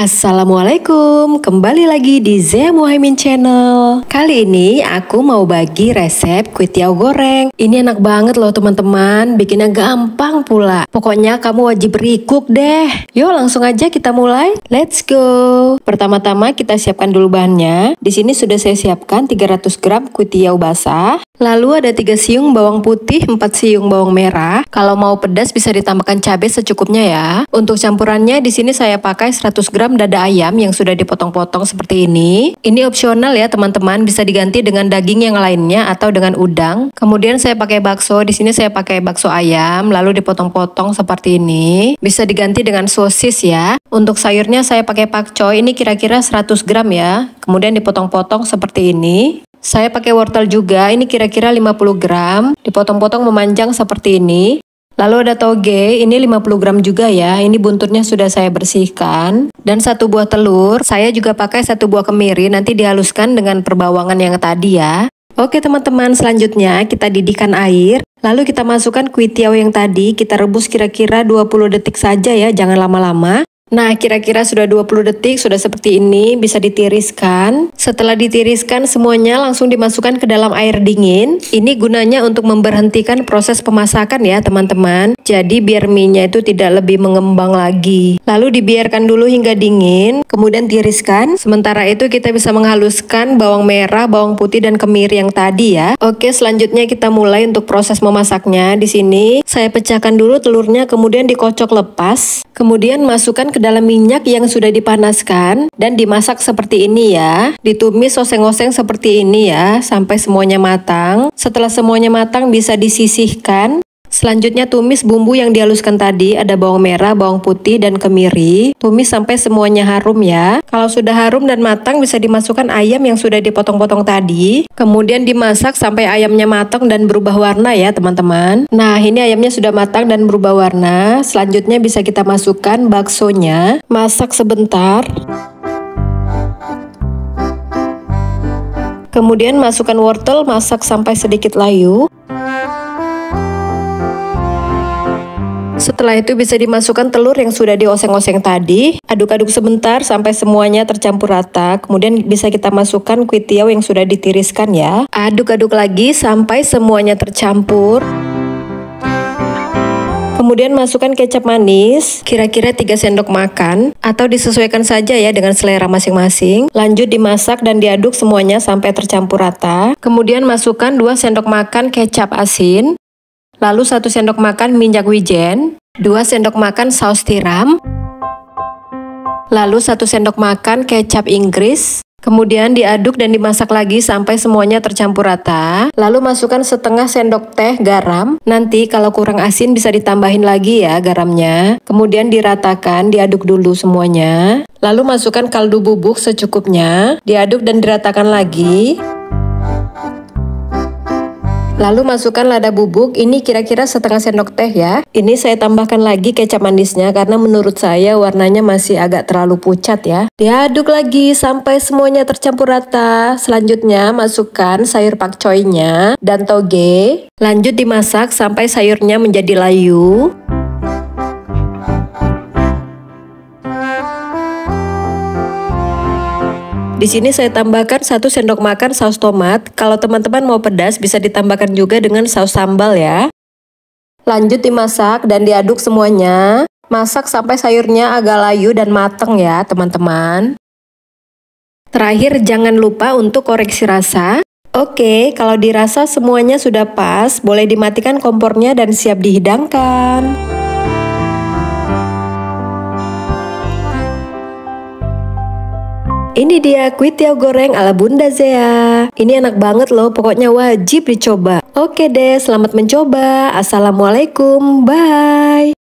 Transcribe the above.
Assalamualaikum, kembali lagi di Zia Muhaimin Channel Kali ini aku mau bagi resep kuitiau goreng Ini enak banget loh teman-teman, bikinnya gampang pula Pokoknya kamu wajib recook deh Yuk langsung aja kita mulai, let's go Pertama-tama kita siapkan dulu bahannya Di sini sudah saya siapkan 300 gram kuitiau basah Lalu ada 3 siung bawang putih, 4 siung bawang merah. Kalau mau pedas bisa ditambahkan cabai secukupnya ya. Untuk campurannya di sini saya pakai 100 gram dada ayam yang sudah dipotong-potong seperti ini. Ini opsional ya teman-teman, bisa diganti dengan daging yang lainnya atau dengan udang. Kemudian saya pakai bakso, di sini saya pakai bakso ayam lalu dipotong-potong seperti ini. Bisa diganti dengan sosis ya. Untuk sayurnya saya pakai pakcoy, ini kira-kira 100 gram ya. Kemudian dipotong-potong seperti ini. Saya pakai wortel juga, ini kira-kira 50 gram, dipotong-potong memanjang seperti ini. Lalu ada toge, ini 50 gram juga ya, ini buntutnya sudah saya bersihkan. Dan satu buah telur, saya juga pakai satu buah kemiri, nanti dihaluskan dengan perbawangan yang tadi ya. Oke teman-teman, selanjutnya kita didihkan air. Lalu kita masukkan kuitiau yang tadi, kita rebus kira-kira 20 detik saja ya, jangan lama-lama. Nah, kira-kira sudah 20 detik, sudah seperti ini, bisa ditiriskan. Setelah ditiriskan, semuanya langsung dimasukkan ke dalam air dingin. Ini gunanya untuk memberhentikan proses pemasakan ya, teman-teman. Jadi, biar minyak itu tidak lebih mengembang lagi. Lalu dibiarkan dulu hingga dingin, kemudian tiriskan. Sementara itu, kita bisa menghaluskan bawang merah, bawang putih, dan kemiri yang tadi ya. Oke, selanjutnya kita mulai untuk proses memasaknya. Di sini, saya pecahkan dulu telurnya, kemudian dikocok lepas. Kemudian masukkan ke dalam minyak yang sudah dipanaskan dan dimasak seperti ini ya. Ditumis oseng-oseng seperti ini ya sampai semuanya matang. Setelah semuanya matang bisa disisihkan Selanjutnya tumis bumbu yang dihaluskan tadi, ada bawang merah, bawang putih, dan kemiri. Tumis sampai semuanya harum ya. Kalau sudah harum dan matang bisa dimasukkan ayam yang sudah dipotong-potong tadi. Kemudian dimasak sampai ayamnya matang dan berubah warna ya teman-teman. Nah ini ayamnya sudah matang dan berubah warna. Selanjutnya bisa kita masukkan baksonya. Masak sebentar. Kemudian masukkan wortel, masak sampai sedikit layu. Setelah itu bisa dimasukkan telur yang sudah dioseng-oseng tadi. Aduk-aduk sebentar sampai semuanya tercampur rata. Kemudian bisa kita masukkan kuitiau yang sudah ditiriskan ya. Aduk-aduk lagi sampai semuanya tercampur. Kemudian masukkan kecap manis, kira-kira 3 sendok makan, atau disesuaikan saja ya dengan selera masing-masing. Lanjut dimasak dan diaduk semuanya sampai tercampur rata. Kemudian masukkan 2 sendok makan kecap asin, lalu 1 sendok makan minyak wijen, 2 sendok makan saus tiram, lalu 1 sendok makan kecap Inggris, Kemudian diaduk dan dimasak lagi sampai semuanya tercampur rata. Lalu masukkan setengah sendok teh garam. Nanti kalau kurang asin bisa ditambahin lagi ya garamnya. Kemudian diratakan, diaduk dulu semuanya. Lalu masukkan kaldu bubuk secukupnya. Diaduk dan diratakan lagi. Lalu masukkan lada bubuk, ini kira-kira setengah sendok teh ya. Ini saya tambahkan lagi kecap manisnya karena menurut saya warnanya masih agak terlalu pucat ya. Diaduk lagi sampai semuanya tercampur rata. Selanjutnya masukkan sayur pakcoynya dan toge. Lanjut dimasak sampai sayurnya menjadi layu. Di sini saya tambahkan 1 sendok makan saus tomat. Kalau teman-teman mau pedas bisa ditambahkan juga dengan saus sambal ya. Lanjut dimasak dan diaduk semuanya. Masak sampai sayurnya agak layu dan mateng ya teman-teman. Terakhir jangan lupa untuk koreksi rasa. Oke, kalau dirasa semuanya sudah pas, boleh dimatikan kompornya dan siap dihidangkan. Ini dia kuitiau goreng ala Bunda Zea. Ini enak banget loh, pokoknya wajib dicoba. Oke deh, selamat mencoba. Assalamualaikum, bye.